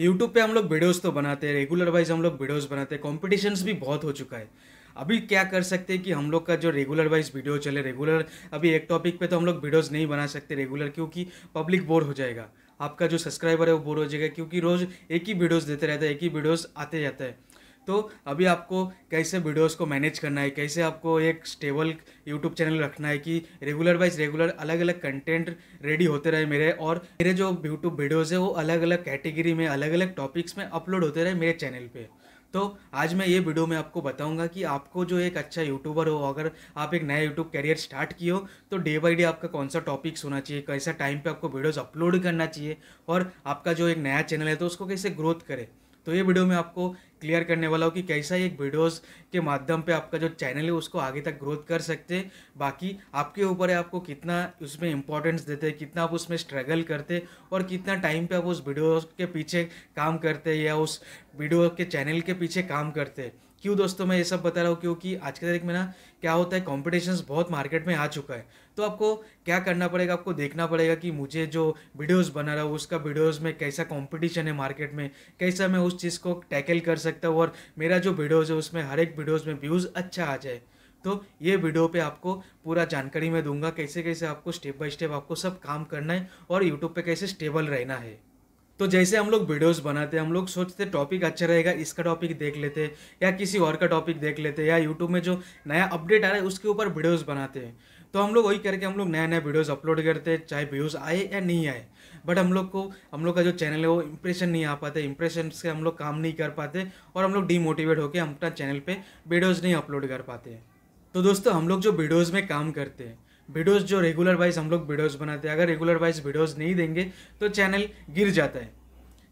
YouTube पे हम लोग वीडियोस तो बनाते हैं रेगुलर वाइज हम लोग वीडियोस बनाते हैं कॉम्पिटिशन्स भी बहुत हो चुका है अभी क्या कर सकते हैं कि हम लोग का जो रेगुलर वाइज वीडियो चले रेगुलर अभी एक टॉपिक पे तो हम लोग वीडियोस नहीं बना सकते रेगुलर क्योंकि पब्लिक बोर हो जाएगा आपका जो सब्सक्राइबर है वो बोर हो जाएगा क्योंकि रोज़ एक ही वीडियोज़ देते रहता है एक ही वीडियोज़ आते जाते हैं तो अभी आपको कैसे वीडियोस को मैनेज करना है कैसे आपको एक स्टेबल यूट्यूब चैनल रखना है कि रेगुलर वाइज रेगुलर अलग अलग कंटेंट रेडी होते रहे मेरे और मेरे जो यूट्यूब वीडियोज़ है वो अलग अलग कैटेगरी में अलग अलग टॉपिक्स में अपलोड होते रहे मेरे चैनल पर तो आज मैं ये वीडियो में आपको बताऊंगा कि आपको जो एक अच्छा यूट्यूबर हो अगर आप एक नया यूट्यूब करियर स्टार्ट किए हो तो डे बाई डे आपका कौन सा टॉपिक्स होना चाहिए कैसा टाइम पे आपको वीडियोस अपलोड करना चाहिए और आपका जो एक नया चैनल है तो उसको कैसे ग्रोथ करें तो ये वीडियो में आपको क्लियर करने वाला हूँ कि कैसा एक वीडियोस के माध्यम पे आपका जो चैनल है उसको आगे तक ग्रोथ कर सकते हैं बाकी आपके ऊपर है आपको कितना उसमें इंपॉर्टेंस देते हैं कितना आप उसमें स्ट्रगल करते और कितना टाइम पे आप उस वीडियो के पीछे काम करते या उस वीडियो के चैनल के पीछे काम करते हैं क्यों दोस्तों मैं ये सब बता रहा हूँ क्योंकि आज के तारीख में ना क्या होता है कॉम्पिटिशन्स बहुत मार्केट में आ चुका है तो आपको क्या करना पड़ेगा आपको देखना पड़ेगा कि मुझे जो वीडियोस बना रहा हूँ उसका वीडियोस में कैसा कंपटीशन है मार्केट में कैसा मैं उस चीज़ को टैकल कर सकता हूँ और मेरा जो वीडियोज़ है उसमें हर एक वीडियोज़ में व्यूज़ अच्छा आ जाए तो ये वीडियो पे आपको पूरा जानकारी मैं दूंगा कैसे कैसे आपको स्टेप बाय स्टेप आपको सब काम करना है और यूट्यूब पे कैसे स्टेबल रहना है तो जैसे हम लोग वीडियोस बनाते हैं हम लोग सोचते टॉपिक अच्छा रहेगा इसका टॉपिक देख लेते या किसी और का टॉपिक देख लेते या यूट्यूब में जो नया अपडेट आ रहा है उसके ऊपर वीडियोज़ बनाते हैं तो हम लोग वही करके हम लोग नया नया वीडियोस अपलोड करते हैं चाहे व्यूज़ आए या नहीं आए बट हम लोग को हम लोग का जो चैनल है वो इम्प्रेशन नहीं आ पाते इम्प्रेशन से हम लोग काम नहीं कर पाते और हम लोग डीमोटिवेट होकर हम अपना चैनल पर वीडियोज़ नहीं अपलोड कर पाते तो दोस्तों हम लोग जो वीडियोज़ में काम करते हैं वीडियोस जो रेगुलर वाइज हम लोग वीडियोस बनाते हैं अगर रेगुलर वाइज वीडियोस नहीं देंगे तो चैनल गिर जाता है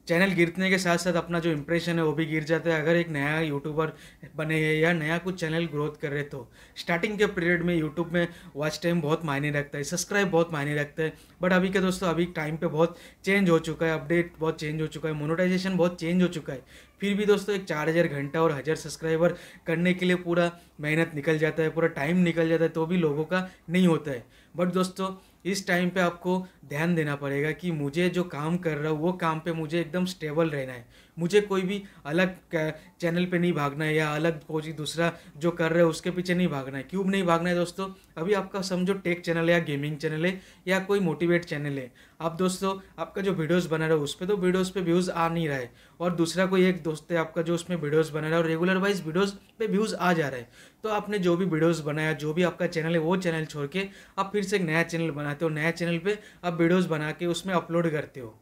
चैनल गिरने के साथ साथ अपना जो इम्प्रेशन है वो भी गिर जाता है अगर एक नया यूट्यूबर बने है या नया कुछ चैनल ग्रोथ कर रहे तो स्टार्टिंग के पीरियड में यूट्यूब में वॉच टाइम बहुत मायने रखता है सब्सक्राइब बहुत मायने रखता है बट अभी के दोस्तों अभी टाइम पे बहुत चेंज हो चुका है अपडेट बहुत चेंज हो चुका है मोनोटाइजेशन बहुत चेंज हो चुका है फिर भी दोस्तों एक चार हज़ार घंटा और हज़ार सब्सक्राइबर करने के लिए पूरा मेहनत निकल जाता है पूरा टाइम निकल जाता है तो भी लोगों का नहीं होता है बट दोस्तों इस टाइम पे आपको ध्यान देना पड़ेगा कि मुझे जो काम कर रहा हूँ वो काम पे मुझे एकदम स्टेबल रहना है मुझे कोई भी अलग चैनल पे नहीं भागना है या अलग कोई दूसरा जो कर रहे हो उसके पीछे नहीं भागना है क्यूब नहीं भागना है दोस्तों अभी आपका समझो टेक चैनल है या गेमिंग चैनल है या कोई मोटिवेट चैनल है आप दोस्तों आपका जो वीडियोस बना रहे हो उस पर तो वीडियोस पे व्यूज़ आ नहीं रहा है और दूसरा कोई एक दोस्त है आपका जो उसमें वीडियोज़ बना रहा है और रेगुलर वाइज वीडियोज़ पर व्यूज़ आ जा रहा है तो आपने जो भी वीडियोज़ बनाया जो भी आपका चैनल है वो चैनल छोड़ के आप फिर से एक नया चैनल बनाते हो नया चैनल पर आप वीडियोज़ बना के उसमें अपलोड करते हो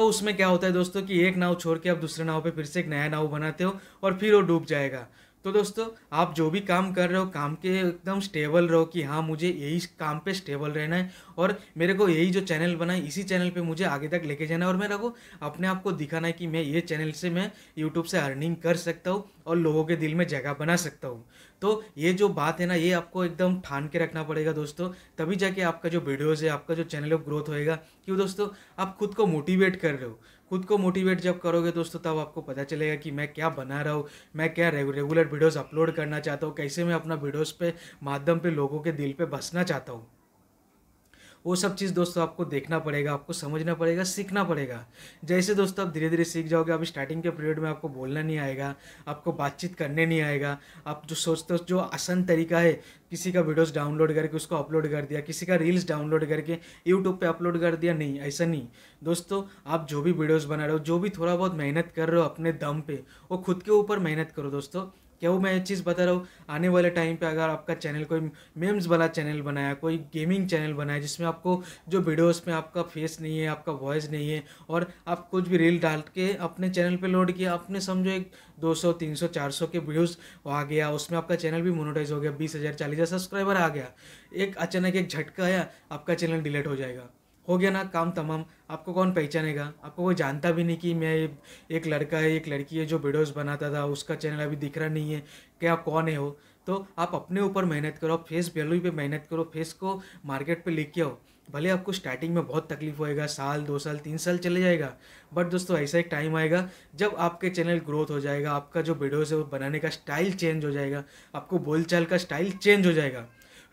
तो उसमें क्या होता है दोस्तों कि एक नाव छोड़ के आप दूसरे नाव पे फिर से एक नया नाव बनाते हो और फिर वो डूब जाएगा तो दोस्तों आप जो भी काम कर रहे हो काम के एकदम स्टेबल रहो कि हाँ मुझे यही काम पे स्टेबल रहना है और मेरे को यही जो चैनल बना है इसी चैनल पे मुझे आगे तक लेके जाना है और मेरे को अपने आप को दिखाना है कि मैं ये चैनल से मैं यूट्यूब से अर्निंग कर सकता हूँ और लोगों के दिल में जगह बना सकता हूँ तो ये जो बात है ना ये आपको एकदम ठान के रखना पड़ेगा दोस्तों तभी जाके आपका जो वीडियोज़ है आपका जो चैनल है ग्रोथ होएगा क्यों दोस्तों आप खुद को मोटिवेट कर रहे हो खुद को मोटिवेट जब करोगे दोस्तों तब आपको पता चलेगा कि मैं क्या बना रहा हूँ मैं क्या रेगुलर वीडियोस अपलोड करना चाहता हूँ कैसे मैं अपना वीडियोस पे माध्यम पे लोगों के दिल पे बसना चाहता हूँ वो सब चीज़ दोस्तों आपको देखना पड़ेगा आपको समझना पड़ेगा सीखना पड़ेगा जैसे दोस्तों आप धीरे धीरे सीख जाओगे आप स्टार्टिंग के पीरियड में आपको बोलना नहीं आएगा आपको बातचीत करने नहीं आएगा आप जो सोचते हो जो आसान तरीका है किसी का वीडियोस डाउनलोड करके उसको अपलोड कर दिया किसी का रील्स डाउनलोड करके यूट्यूब पे अपलोड कर दिया नहीं ऐसा नहीं दोस्तों आप जो भी वीडियोस बना रहे हो जो भी थोड़ा बहुत मेहनत कर रहे हो अपने दम पे वो खुद के ऊपर मेहनत करो दोस्तों क्या वो मैं चीज़ बता रहा हूँ आने वाले टाइम पे अगर आपका चैनल कोई मेम्स वाला चैनल बनाया कोई गेमिंग चैनल बनाया जिसमें आपको जो वीडियोस में आपका फेस नहीं है आपका वॉइस नहीं है और आप कुछ भी रील डाल के अपने चैनल पे लोड किया आपने समझो एक 200 300 400 के व्यूज़ आ गया उसमें आपका चैनल भी मोनोटाइज हो गया बीस हज़ार चालीस हज़ार सब्सक्राइबर आ गया एक अचानक एक झटका आया आपका चैनल डिलीट हो जाएगा हो गया ना काम तमाम आपको कौन पहचानेगा आपको कोई जानता भी नहीं कि मैं एक लड़का है एक लड़की है जो वीडियोज़ बनाता था उसका चैनल अभी दिख रहा नहीं है क्या कौन है हो तो आप अपने ऊपर मेहनत करो फेस वैल्यू पे मेहनत करो फेस को मार्केट पे लेके आओ भले आपको स्टार्टिंग में बहुत तकलीफ होएगा साल दो साल तीन साल चले जाएगा बट दोस्तों ऐसा एक टाइम आएगा जब आपके चैनल ग्रोथ हो जाएगा आपका जो वीडियोज़ है वो बनाने का स्टाइल चेंज हो जाएगा आपको बोलचाल का स्टाइल चेंज हो जाएगा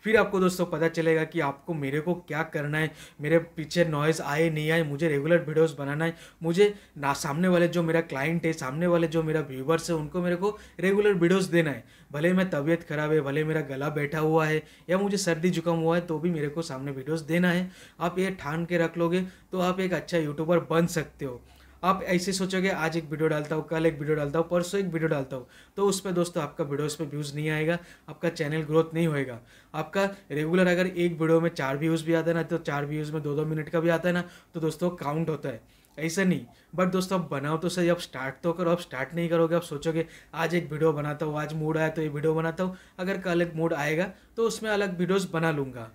फिर आपको दोस्तों पता चलेगा कि आपको मेरे को क्या करना है मेरे पीछे नॉइज़ आए नहीं आए मुझे रेगुलर वीडियोस बनाना है मुझे ना सामने वाले जो मेरा क्लाइंट है सामने वाले जो मेरा व्यूवर्स है उनको मेरे को रेगुलर वीडियोस देना है भले मैं तबीयत ख़राब है भले मेरा गला बैठा हुआ है या मुझे सर्दी जुकाम हुआ है तो भी मेरे को सामने वीडियोज़ देना है आप ये ठान के रख लोगे तो आप एक अच्छा यूट्यूबर बन सकते हो आप ऐसे सोचोगे आज एक वीडियो डालता हूँ कल एक वीडियो डालता हूँ परसों एक वीडियो डालता हूँ तो उस पर दोस्तों आपका वीडियोस पे व्यूज़ नहीं आएगा आपका चैनल ग्रोथ नहीं होएगा आपका रेगुलर अगर एक वीडियो में चार व्यूज़ भी आता है ना तो चार व्यूज़ में दो दो मिनट का भी आता है ना तो दोस्तों काउंट होता है ऐसा नहीं बट दोस्तों आप बनाओ तो सही आप स्टार्ट तो करो आप स्टार्ट नहीं करोगे आप सोचोगे आज एक वीडियो बनाता हूँ आज मूड आया तो ये वीडियो बनाता हूँ अगर कल एक मूड आएगा तो उसमें अलग वीडियोज़ बना लूँगा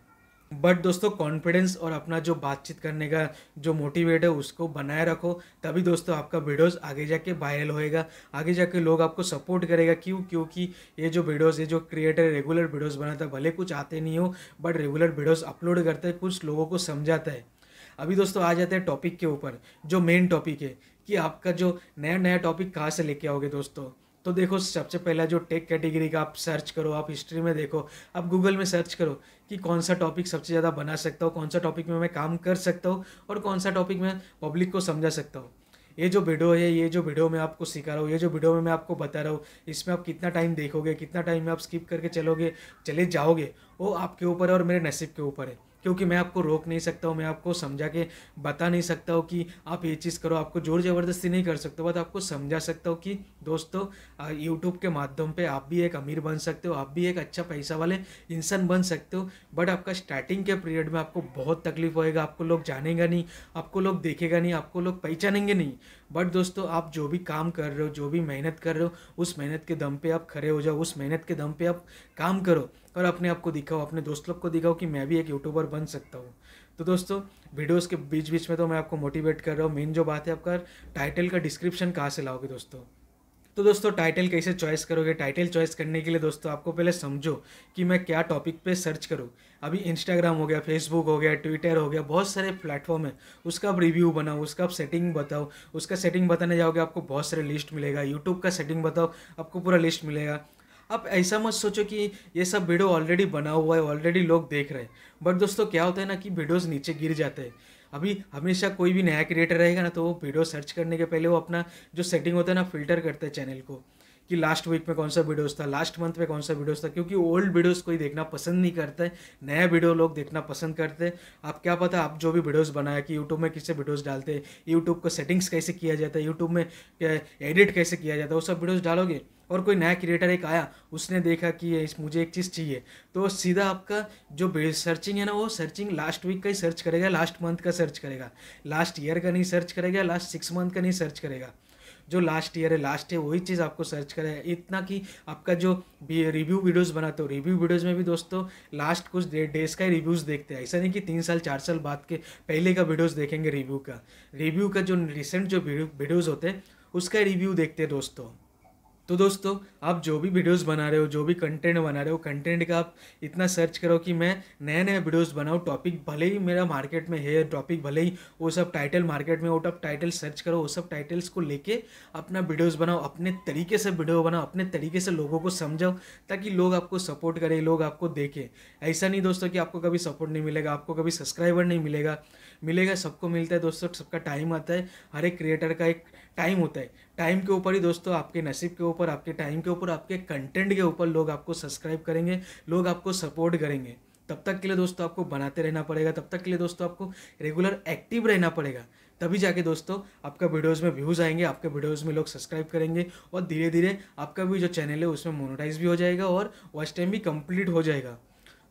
बट दोस्तों कॉन्फिडेंस और अपना जो बातचीत करने का जो मोटिवेट है उसको बनाए रखो तभी दोस्तों आपका वीडियोस आगे जाके वायरल होएगा आगे जाके लोग आपको सपोर्ट करेगा क्यों क्योंकि ये जो वीडियोस ये जो क्रिएटर रेगुलर वीडियोस बनाता है भले कुछ आते नहीं हो बट रेगुलर वीडियोस अपलोड करते हैं कुछ लोगों को समझाता है अभी दोस्तों आ जाते हैं टॉपिक के ऊपर जो मेन टॉपिक है कि आपका जो नया नया टॉपिक कहाँ से लेके आओगे दोस्तों तो देखो सबसे पहला जो टेक कैटेगरी का आप सर्च करो आप हिस्ट्री में देखो आप गूगल में सर्च करो कि कौन सा टॉपिक सबसे ज़्यादा बना सकता हूँ कौन सा टॉपिक में मैं काम कर सकता हूँ और कौन सा टॉपिक में पब्लिक को समझा सकता हूँ ये जो वीडियो है ये जो वीडियो मैं आपको सिखा रहा हूँ ये जो वीडियो में मैं आपको बता रहा हूँ इसमें आप कितना टाइम देखोगे कितना टाइम में आप स्किप करके चलोगे चले जाओगे वो आपके ऊपर है और मेरे नसीब के ऊपर है क्योंकि मैं आपको रोक नहीं सकता हूँ मैं आपको समझा के बता नहीं सकता हूँ कि आप ये चीज़ करो आपको जोर ज़बरदस्ती नहीं कर सकते बट आपको समझा सकता हूँ कि दोस्तों यूट्यूब के माध्यम पे आप भी एक अमीर बन सकते हो आप भी एक अच्छा पैसा वाले इंसान बन सकते हो बट आपका स्टार्टिंग के पीरियड में आपको बहुत तकलीफ होएगा आपको लोग जानेगा नहीं आपको लोग देखेगा नहीं आपको लोग पहचानेंगे नहीं बट दोस्तों आप जो भी काम कर रहे हो जो भी मेहनत कर रहे हो उस मेहनत के दम पे आप खड़े हो जाओ उस मेहनत के दम पे आप काम करो और अपने आप को दिखाओ अपने दोस्त लोग को दिखाओ कि मैं भी एक यूट्यूबर बन सकता हूँ तो दोस्तों वीडियोस के बीच बीच में तो मैं आपको मोटिवेट कर रहा हूँ मेन जो बात है आपका टाइटल का डिस्क्रिप्शन कहाँ से लाओगे दोस्तों तो दोस्तों टाइटल कैसे चॉइस करोगे टाइटल चॉइस करने के लिए दोस्तों आपको पहले समझो कि मैं क्या टॉपिक पे सर्च करूँ अभी इंस्टाग्राम हो गया फेसबुक हो गया ट्विटर हो गया बहुत सारे प्लेटफॉर्म है उसका आप रिव्यू बनाओ उसका आप सेटिंग बताओ उसका सेटिंग बताने जाओगे आपको बहुत सारे लिस्ट मिलेगा यूट्यूब का सेटिंग बताओ आपको पूरा लिस्ट मिलेगा आप ऐसा मत सोचो कि ये सब वीडियो ऑलरेडी बना हुआ है ऑलरेडी लोग देख रहे हैं बट दोस्तों क्या होता है ना कि वीडियोज़ नीचे गिर जाते हैं अभी हमेशा कोई भी नया क्रिएटर रहेगा ना तो वो वीडियो सर्च करने के पहले वो अपना जो सेटिंग होता है ना फिल्टर करता है चैनल को कि लास्ट वीक में कौन सा वीडियोस था लास्ट मंथ में कौन सा वीडियोस था क्योंकि ओल्ड वीडियोस कोई देखना पसंद नहीं करता है नया वीडियो लोग देखना पसंद करते हैं आप क्या पता आप जो भी वीडियोस बनाया कि यूट्यूब में किससे वीडियोस डालते हैं यूट्यूब को सेटिंग्स कैसे किया जाता है यूट्यूब में एडिट कैसे किया जाता है वो सब वीडियोज डालोगे और कोई नया क्रिएटर एक आया उसने देखा कि इस मुझे एक चीज़ चाहिए तो सीधा आपका जो सर्चिंग है ना वो सर्चिंग लास्ट वीक का ही सर्च करेगा लास्ट मंथ का सर्च करेगा लास्ट ईयर का नहीं सर्च करेगा लास्ट सिक्स मंथ का नहीं सर्च करेगा जो लास्ट ईयर है लास्ट है वही चीज़ आपको सर्च करेगा इतना कि आपका जो रिव्यू वीडियोस बनाते हो रिव्यू वीडियोस में भी दोस्तों लास्ट कुछ डेज का ही रिव्यूज़ देखते हैं ऐसा नहीं कि तीन साल चार साल बाद के पहले का वीडियोस देखेंगे रिव्यू का रिव्यू का जो रिसेंट जो वीडियोज़ होते हैं उसका रिव्यू देखते हैं दोस्तों तो दोस्तों आप जो भी वीडियोस बना रहे हो जो भी कंटेंट बना रहे हो कंटेंट का आप इतना सर्च करो कि मैं नए नए वीडियोस बनाऊँ टॉपिक भले ही मेरा मार्केट में है टॉपिक भले ही वो सब टाइटल मार्केट में वो टॉप टाइटल सर्च करो वो सब टाइटल्स को लेके अपना वीडियोस बनाओ अपने तरीके से वीडियो बनाओ अपने तरीके से लोगों को समझाओ ताकि लोग आपको सपोर्ट करें लोग आपको देखें ऐसा नहीं दोस्तों कि आपको कभी सपोर्ट नहीं मिलेगा आपको कभी सब्सक्राइबर नहीं मिलेगा मिलेगा सबको मिलता है दोस्तों सबका टाइम आता है हर एक क्रिएटर का एक टाइम होता है टाइम के ऊपर ही दोस्तों आपके नसीब के ऊपर आपके टाइम के ऊपर आपके कंटेंट के ऊपर लोग आपको सब्सक्राइब करेंगे लोग आपको सपोर्ट करेंगे तब तक के लिए दोस्तों आपको बनाते रहना पड़ेगा तब तक के लिए दोस्तों आपको रेगुलर एक्टिव रहना पड़ेगा तभी जाके दोस्तों आपका वीडियोस में व्यूज़ आएंगे आपके वीडियोस में लोग सब्सक्राइब करेंगे और धीरे धीरे आपका भी जो चैनल है उसमें मोनोटाइज भी हो जाएगा और वॉच टाइम भी कंप्लीट हो जाएगा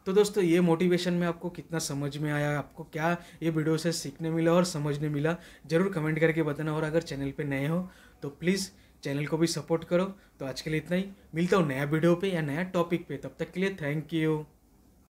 तो दोस्तों ये मोटिवेशन में आपको कितना समझ में आया आपको क्या ये वीडियो से सीखने मिला और समझने मिला ज़रूर कमेंट करके बताना और अगर चैनल पे नए हो तो प्लीज़ चैनल को भी सपोर्ट करो तो आज के लिए इतना ही मिलता हूँ नया वीडियो पे या नया टॉपिक पे तब तक के लिए थैंक यू